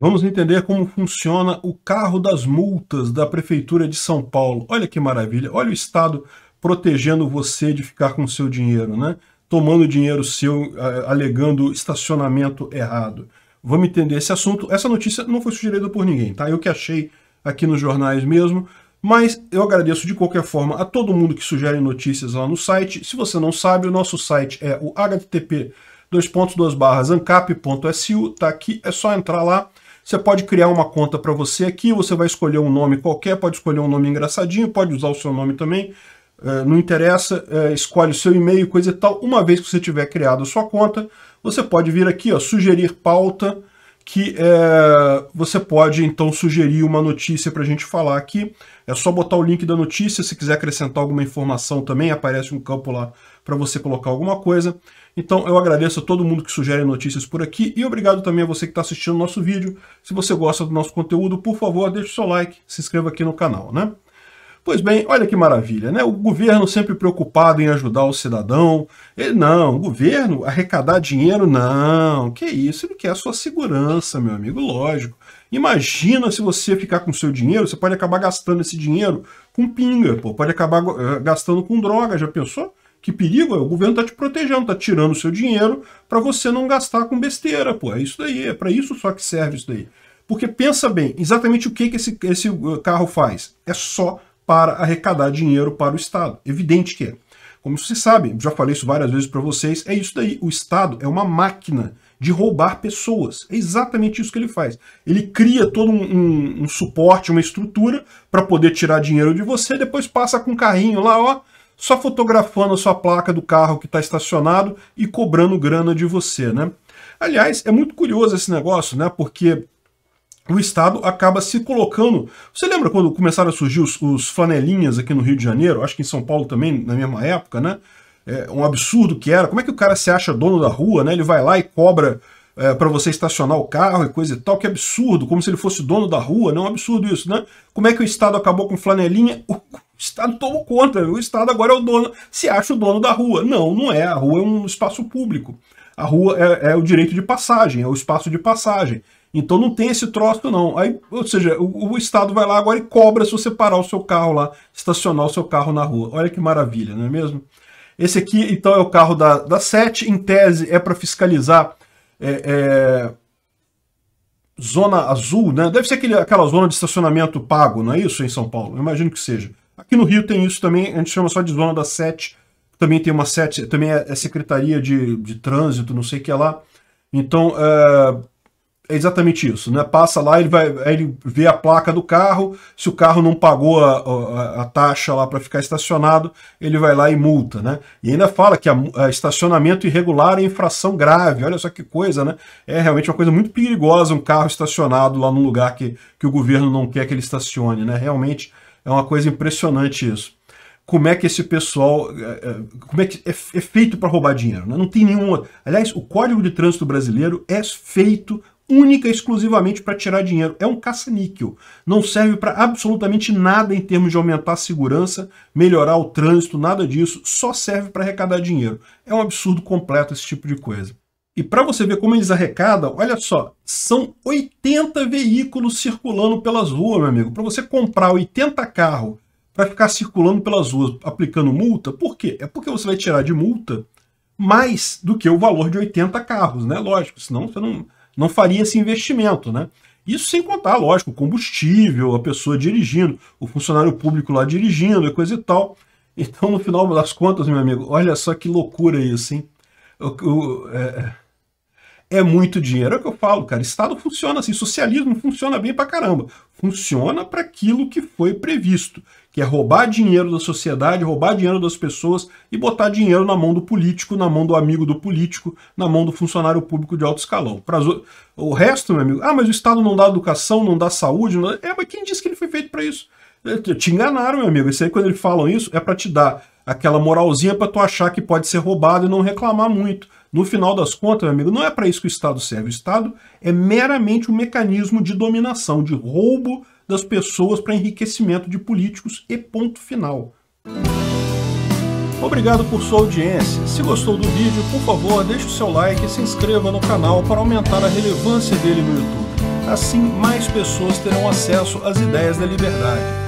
Vamos entender como funciona o carro das multas da Prefeitura de São Paulo. Olha que maravilha, olha o Estado protegendo você de ficar com seu dinheiro, né? Tomando dinheiro seu, alegando estacionamento errado. Vamos entender esse assunto. Essa notícia não foi sugerida por ninguém, tá? Eu que achei aqui nos jornais mesmo. Mas eu agradeço de qualquer forma a todo mundo que sugere notícias lá no site. Se você não sabe, o nosso site é o http://ancap.su, tá aqui, é só entrar lá você pode criar uma conta para você aqui, você vai escolher um nome qualquer, pode escolher um nome engraçadinho, pode usar o seu nome também, é, não interessa, é, escolhe o seu e-mail, coisa e tal. Uma vez que você tiver criado a sua conta, você pode vir aqui, ó, sugerir pauta, que é, você pode então sugerir uma notícia para a gente falar aqui. É só botar o link da notícia, se quiser acrescentar alguma informação também, aparece um campo lá para você colocar alguma coisa. Então eu agradeço a todo mundo que sugere notícias por aqui e obrigado também a você que está assistindo o nosso vídeo. Se você gosta do nosso conteúdo, por favor, deixe o seu like, se inscreva aqui no canal, né? Pois bem, olha que maravilha, né? O governo sempre preocupado em ajudar o cidadão. Ele, não, o governo arrecadar dinheiro, não, que isso, ele quer a sua segurança, meu amigo, lógico. Imagina se você ficar com seu dinheiro, você pode acabar gastando esse dinheiro com pinga, pô, pode acabar eh, gastando com droga, já pensou? Que perigo, o governo tá te protegendo, tá tirando o seu dinheiro para você não gastar com besteira, pô. É isso daí, é para isso só que serve isso daí. Porque pensa bem, exatamente o que, que esse, esse eh, carro faz? É só para arrecadar dinheiro para o Estado. Evidente que é. Como você sabe, já falei isso várias vezes para vocês, é isso daí. O Estado é uma máquina de roubar pessoas. É exatamente isso que ele faz. Ele cria todo um, um, um suporte, uma estrutura para poder tirar dinheiro de você, depois passa com um carrinho lá, ó, só fotografando a sua placa do carro que está estacionado e cobrando grana de você, né? Aliás, é muito curioso esse negócio, né? Porque o Estado acaba se colocando. Você lembra quando começaram a surgir os, os, flanelinhas aqui no Rio de Janeiro? Acho que em São Paulo também, na mesma época, né? É, um absurdo que era. Como é que o cara se acha dono da rua, né? Ele vai lá e cobra é, para você estacionar o carro e coisa e tal. Que absurdo, como se ele fosse dono da rua. Não, né? um absurdo isso, né? Como é que o Estado acabou com flanelinha? O Estado tomou conta. O Estado agora é o dono, se acha o dono da rua. Não, não é. A rua é um espaço público. A rua é, é o direito de passagem, é o espaço de passagem. Então não tem esse troço, não. Aí, ou seja, o, o, Estado vai lá agora e cobra se você parar o seu carro lá, estacionar o seu carro na rua. Olha que maravilha, não é mesmo? Esse aqui, então, é o carro da, da sete Em tese, é para fiscalizar é, é, zona azul, né? Deve ser aquele, aquela zona de estacionamento pago, não é isso, em São Paulo? Eu imagino que seja. Aqui no Rio tem isso também, a gente chama só de zona da sete Também tem uma sete também é, é Secretaria de, de Trânsito, não sei o que é lá. Então, é é exatamente isso, né? Passa lá, ele vai, ele vê a placa do carro. Se o carro não pagou a, a, a taxa lá para ficar estacionado, ele vai lá e multa, né? E ainda fala que a, a, estacionamento irregular é infração grave. Olha só que coisa, né? É realmente uma coisa muito perigosa um carro estacionado lá num lugar que, que o governo não quer que ele estacione, né? Realmente é uma coisa impressionante isso como é que esse pessoal. É, é, como é que é, é feito para roubar dinheiro? Né? Não tem Outro. Aliás, o Código de Trânsito Brasileiro é feito única e exclusivamente para tirar dinheiro. É um caça-níquel. Não serve para absolutamente nada em termos de aumentar a segurança, melhorar o trânsito, nada disso. Só serve para arrecadar dinheiro. É um absurdo completo esse tipo de coisa. E para você ver como eles arrecadam, olha só, são 80 veículos circulando pelas ruas, meu amigo. Para você comprar 80 carros para ficar circulando pelas ruas aplicando multa, por quê? É porque você vai tirar de multa mais do que o valor de 80 carros, né? Lógico, senão você não, não faria esse investimento, né? Isso sem contar, lógico, combustível, a pessoa dirigindo, o funcionário público lá dirigindo, e coisa e tal. Então, no final das contas, meu amigo, olha só que loucura isso, hein? O, o, é... É muito dinheiro. É o que eu falo, cara. Estado funciona assim. Socialismo funciona bem pra caramba. Funciona para aquilo que foi previsto, que é roubar dinheiro da sociedade, roubar dinheiro das pessoas e botar dinheiro na mão do político, na mão do amigo do político, na mão do funcionário público de alto escalão. Pra... O resto, meu amigo, ah, mas o Estado não dá educação, não dá saúde. Não... É, mas quem disse que ele foi feito para isso? Eh, te enganaram, meu amigo. Isso aí, quando eles falam isso, é para te dar aquela moralzinha para tu achar que pode ser roubado e não reclamar muito. No final das contas, meu amigo, não é para isso que o Estado serve. O Estado é meramente um mecanismo de dominação, de roubo das pessoas para enriquecimento de políticos e ponto final. Obrigado por sua audiência. Se gostou do vídeo, por favor, deixe o seu like e se inscreva no canal para aumentar a relevância dele no YouTube. Assim, mais pessoas terão acesso às ideias da liberdade